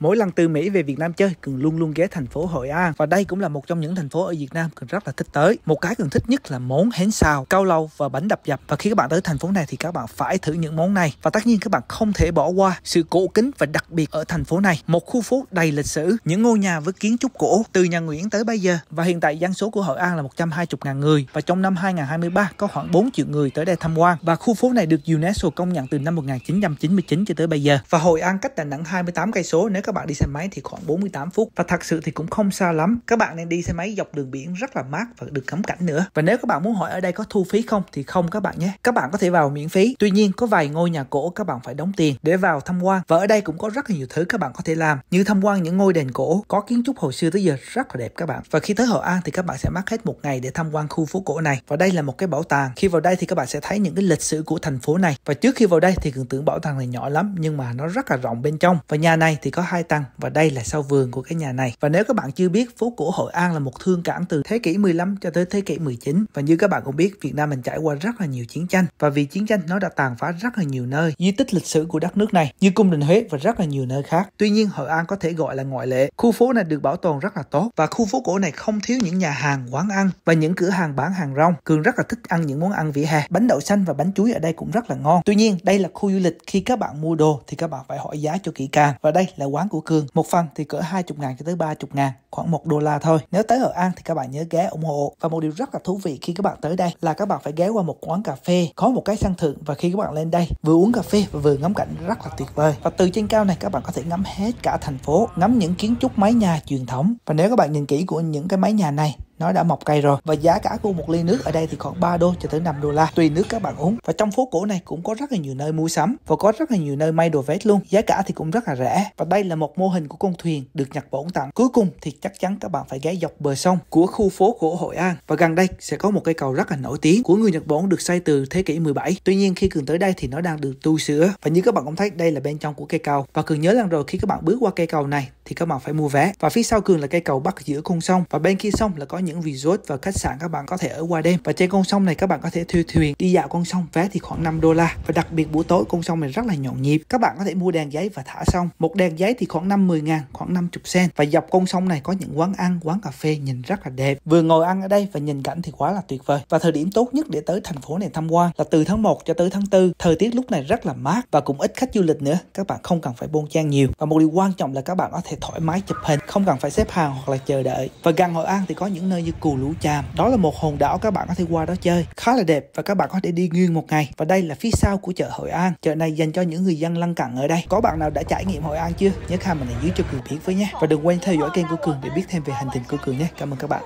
Mỗi lần từ Mỹ về Việt Nam chơi, Cường luôn luôn ghé thành phố Hội An và đây cũng là một trong những thành phố ở Việt Nam Cường rất là thích tới. Một cái Cường thích nhất là món hến xào, cao lầu và bánh đập dập. Và khi các bạn tới thành phố này thì các bạn phải thử những món này và tất nhiên các bạn không thể bỏ qua sự cổ kính và đặc biệt ở thành phố này. Một khu phố đầy lịch sử, những ngôi nhà với kiến trúc cổ từ nhà Nguyễn tới bây giờ và hiện tại dân số của Hội An là 120.000 người và trong năm 2023 có khoảng 4 triệu người tới đây tham quan và khu phố này được UNESCO công nhận từ năm 1999 cho tới bây giờ. Và Hội An cách Đà Nẵng 28 cây số nếu các các bạn đi xe máy thì khoảng 48 phút và thật sự thì cũng không xa lắm các bạn nên đi xe máy dọc đường biển rất là mát và được ngắm cảnh nữa và nếu các bạn muốn hỏi ở đây có thu phí không thì không các bạn nhé các bạn có thể vào miễn phí tuy nhiên có vài ngôi nhà cổ các bạn phải đóng tiền để vào tham quan và ở đây cũng có rất là nhiều thứ các bạn có thể làm như tham quan những ngôi đền cổ có kiến trúc hồi xưa tới giờ rất là đẹp các bạn và khi tới Hội An thì các bạn sẽ mất hết một ngày để tham quan khu phố cổ này và đây là một cái bảo tàng khi vào đây thì các bạn sẽ thấy những cái lịch sử của thành phố này và trước khi vào đây thì cường tưởng bảo tàng này nhỏ lắm nhưng mà nó rất là rộng bên trong và nhà này thì có hai 2 tầng và đây là sau vườn của cái nhà này. Và nếu các bạn chưa biết, phố cổ Hội An là một thương cảng từ thế kỷ 15 cho tới thế kỷ 19 và như các bạn cũng biết, Việt Nam mình trải qua rất là nhiều chiến tranh và vì chiến tranh nó đã tàn phá rất là nhiều nơi, di tích lịch sử của đất nước này như cung đình Huế và rất là nhiều nơi khác. Tuy nhiên, Hội An có thể gọi là ngoại lệ. Khu phố này được bảo tồn rất là tốt và khu phố cổ này không thiếu những nhà hàng, quán ăn và những cửa hàng bán hàng rong. Cường rất là thích ăn những món ăn vỉa hè, bánh đậu xanh và bánh chuối ở đây cũng rất là ngon. Tuy nhiên, đây là khu du lịch khi các bạn mua đồ thì các bạn phải hỏi giá cho kỹ càng. Và đây là quán của Cường. Một phần thì cỡ 20 ngàn cho tới 30 ngàn, khoảng 1 đô la thôi. Nếu tới Hội An thì các bạn nhớ ghé ủng hộ. Và một điều rất là thú vị khi các bạn tới đây là các bạn phải ghé qua một quán cà phê có một cái sân thượng và khi các bạn lên đây vừa uống cà phê và vừa ngắm cảnh rất là tuyệt vời. Và từ trên cao này các bạn có thể ngắm hết cả thành phố, ngắm những kiến trúc mái nhà truyền thống. Và nếu các bạn nhìn kỹ của những cái mái nhà này nó đã mọc cây rồi và giá cả của một ly nước ở đây thì khoảng 3 đô cho tới 5 đô la tùy nước các bạn uống và trong phố cổ này cũng có rất là nhiều nơi mua sắm và có rất là nhiều nơi may đồ vest luôn giá cả thì cũng rất là rẻ và đây là một mô hình của con thuyền được Nhật Bản tặng cuối cùng thì chắc chắn các bạn phải ghé dọc bờ sông của khu phố cổ Hội An và gần đây sẽ có một cây cầu rất là nổi tiếng của người Nhật Bản được xây từ thế kỷ 17 tuy nhiên khi cường tới đây thì nó đang được tu sửa và như các bạn cũng thấy đây là bên trong của cây cầu và cường nhớ rằng rồi khi các bạn bước qua cây cầu này thì các bạn phải mua vé và phía sau cường là cây cầu bắc giữa con sông và bên kia sông là có những những resort và khách sạn các bạn có thể ở qua đêm và trên con sông này các bạn có thể thuê thuyền đi dạo con sông vé thì khoảng 5 đô la và đặc biệt buổi tối con sông này rất là nhộn nhịp các bạn có thể mua đèn giấy và thả sông một đèn giấy thì khoảng 50 ngàn khoảng 50 sen và dọc con sông này có những quán ăn quán cà phê nhìn rất là đẹp vừa ngồi ăn ở đây và nhìn cảnh thì quá là tuyệt vời và thời điểm tốt nhất để tới thành phố này tham quan là từ tháng 1 cho tới tháng 4 thời tiết lúc này rất là mát và cũng ít khách du lịch nữa các bạn không cần phải buôn trang nhiều và một điều quan trọng là các bạn có thể thoải mái chụp hình không cần phải xếp hàng hoặc là chờ đợi và gần hội an thì có những nơi nơi như Cù Lũ Chàm. Đó là một hòn đảo các bạn có thể qua đó chơi, khá là đẹp và các bạn có thể đi nguyên một ngày. Và đây là phía sau của chợ Hội An. Chợ này dành cho những người dân lân cận ở đây. Có bạn nào đã trải nghiệm Hội An chưa? Nhớ comment ở dưới cho Cường biết với nhé. Và đừng quên theo dõi kênh của Cường để biết thêm về hành trình của Cường nhé. Cảm ơn các bạn.